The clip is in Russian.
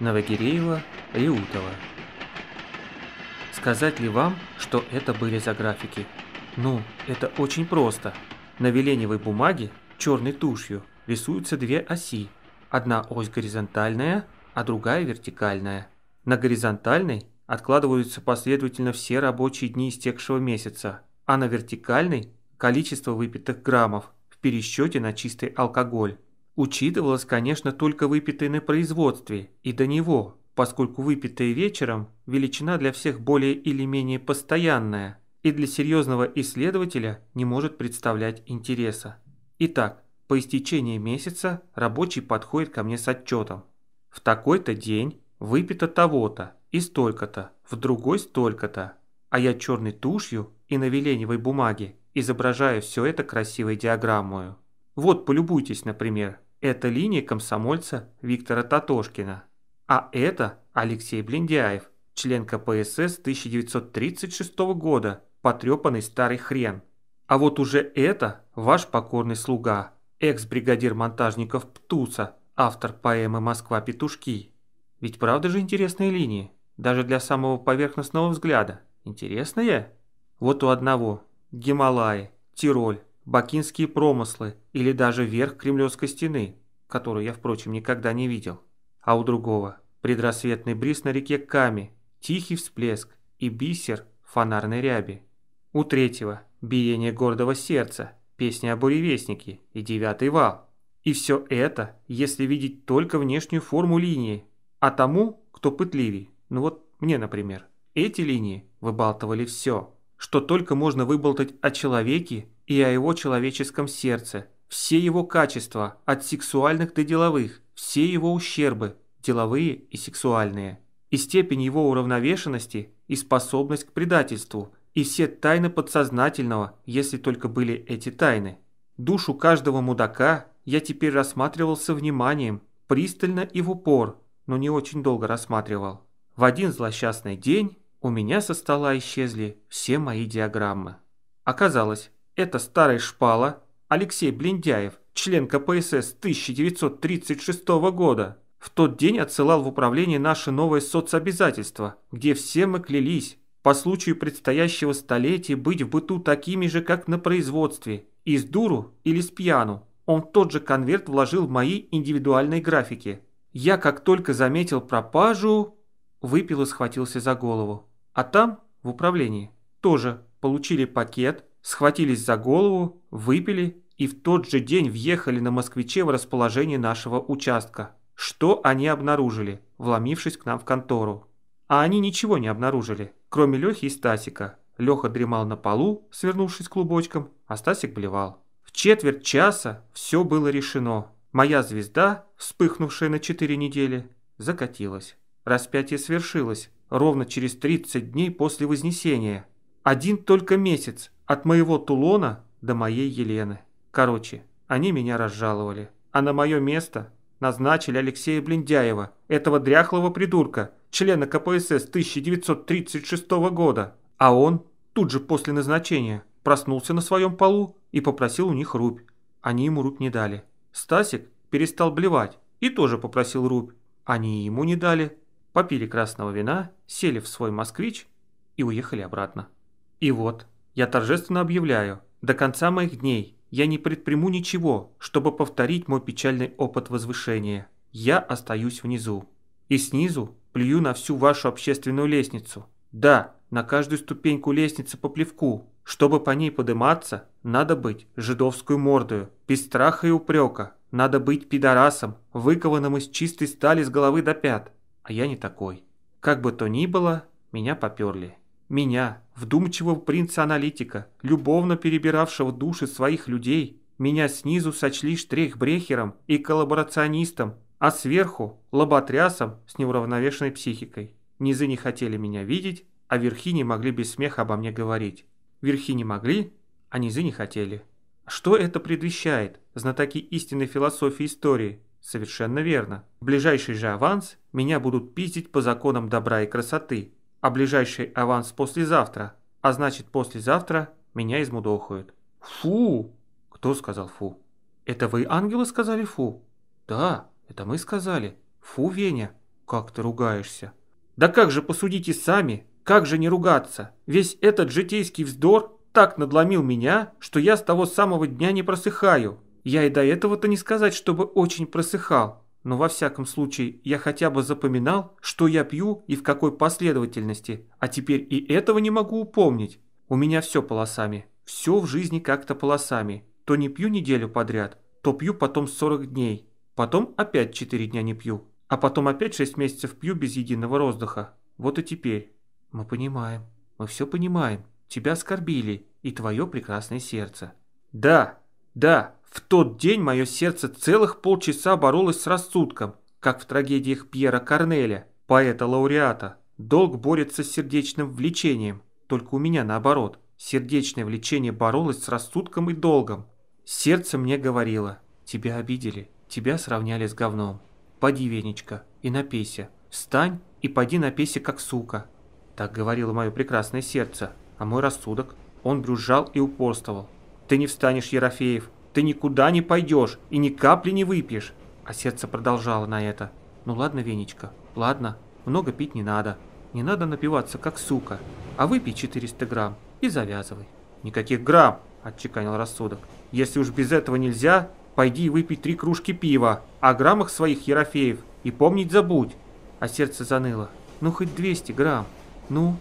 Новогиреева, Риутова. Сказать ли вам, что это были за графики? Ну, это очень просто. На веленевой бумаге черной тушью рисуются две оси. Одна ось горизонтальная, а другая вертикальная. На горизонтальной откладываются последовательно все рабочие дни истекшего месяца, а на вертикальной – количество выпитых граммов в пересчете на чистый алкоголь. Учитывалось, конечно, только выпитое на производстве и до него, поскольку выпитое вечером – величина для всех более или менее постоянная и для серьезного исследователя не может представлять интереса. Итак, по истечении месяца рабочий подходит ко мне с отчетом. В такой-то день выпито того-то и столько-то, в другой столько-то, а я черной тушью и на веленевой бумаге изображаю все это красивой диаграммою. Вот полюбуйтесь, например, это линия комсомольца Виктора Татошкина. А это Алексей Блиндяев, член КПСС 1936 года, потрепанный старый хрен. А вот уже это ваш покорный слуга, экс-бригадир монтажников Птуса, автор поэмы «Москва-петушки». Ведь правда же интересные линии, даже для самого поверхностного взгляда. Интересные? Вот у одного – Гималаи, Тироль, бакинские промыслы или даже верх Кремлевской стены, которую я, впрочем, никогда не видел. А у другого – предрассветный бриз на реке Ками, тихий всплеск и бисер фонарной ряби. У третьего – биение гордого сердца, песня о буревестнике и девятый вал. И все это, если видеть только внешнюю форму линии, а тому, кто пытливее, ну вот мне, например, эти линии выбалтывали все, что только можно выболтать о человеке и о его человеческом сердце, все его качества, от сексуальных до деловых, все его ущербы, деловые и сексуальные, и степень его уравновешенности и способность к предательству, и все тайны подсознательного, если только были эти тайны. Душу каждого мудака я теперь рассматривал со вниманием, пристально и в упор, но не очень долго рассматривал. В один злосчастный день у меня со стола исчезли все мои диаграммы. Оказалось, это старый шпала Алексей Блиндяев, член КПСС 1936 года. В тот день отсылал в управление наши новые соцобязательства, где все мы клялись по случаю предстоящего столетия быть в быту такими же, как на производстве, и с дуру или с пьяну. Он тот же конверт вложил в мои индивидуальные графики. Я, как только заметил пропажу, выпил и схватился за голову. А там, в управлении, тоже получили пакет схватились за голову, выпили и в тот же день въехали на москвиче в расположение нашего участка. Что они обнаружили, вломившись к нам в контору? А они ничего не обнаружили, кроме Лёхи и Стасика. Лёха дремал на полу, свернувшись клубочком, а Стасик блевал. В четверть часа всё было решено. Моя звезда, вспыхнувшая на четыре недели, закатилась. Распятие свершилось ровно через 30 дней после Вознесения – один только месяц от моего Тулона до моей Елены. Короче, они меня разжаловали. А на мое место назначили Алексея Блиндяева, этого дряхлого придурка, члена КПСС 1936 года. А он тут же после назначения проснулся на своем полу и попросил у них рубь. Они ему рубь не дали. Стасик перестал блевать и тоже попросил рубь. Они ему не дали. Попили красного вина, сели в свой москвич и уехали обратно. И вот, я торжественно объявляю, до конца моих дней я не предприму ничего, чтобы повторить мой печальный опыт возвышения. Я остаюсь внизу. И снизу плюю на всю вашу общественную лестницу. Да, на каждую ступеньку лестницы по плевку. Чтобы по ней подниматься, надо быть жидовскую мордою, без страха и упрека. Надо быть пидорасом, выкованным из чистой стали с головы до пят. А я не такой. Как бы то ни было, меня поперли. Меня, вдумчивого принца-аналитика, любовно перебиравшего души своих людей, меня снизу сочли штрихбрехером и коллаборационистом, а сверху – лоботрясом с неуравновешенной психикой. Низы не хотели меня видеть, а верхи не могли без смеха обо мне говорить. Верхи не могли, а низы не хотели. Что это предвещает, знатоки истинной философии истории? Совершенно верно. В ближайший же аванс меня будут пиздить по законам добра и красоты – а ближайший аванс послезавтра, а значит послезавтра меня измудохают. Фу! Кто сказал фу? Это вы, ангелы, сказали фу? Да, это мы сказали. Фу, Веня, как ты ругаешься. Да как же, посудите сами, как же не ругаться? Весь этот житейский вздор так надломил меня, что я с того самого дня не просыхаю. Я и до этого-то не сказать, чтобы очень просыхал но во всяком случае я хотя бы запоминал, что я пью и в какой последовательности, а теперь и этого не могу упомнить. У меня все полосами, все в жизни как-то полосами. То не пью неделю подряд, то пью потом 40 дней, потом опять 4 дня не пью, а потом опять 6 месяцев пью без единого роздыха. Вот и теперь. Мы понимаем, мы все понимаем, тебя оскорбили и твое прекрасное сердце. Да, да, в тот день мое сердце целых полчаса боролось с рассудком, как в трагедиях Пьера Корнеля, поэта-лауреата. Долг борется с сердечным влечением, только у меня наоборот. Сердечное влечение боролось с рассудком и долгом. Сердце мне говорило, тебя обидели, тебя сравняли с говном. Поди, Венечка, и напейся. Встань и поди напейся, как сука. Так говорило мое прекрасное сердце, а мой рассудок. Он брюзжал и упорствовал. Ты не встанешь, Ерофеев, ты никуда не пойдешь и ни капли не выпьешь. А сердце продолжало на это. Ну ладно, Венечка, ладно, много пить не надо. Не надо напиваться, как сука. А выпей 400 грамм и завязывай. Никаких грамм, отчеканил рассудок. Если уж без этого нельзя, пойди и выпей три кружки пива, о граммах своих Ерофеев и помнить забудь. А сердце заныло. Ну хоть 200 грамм. Ну,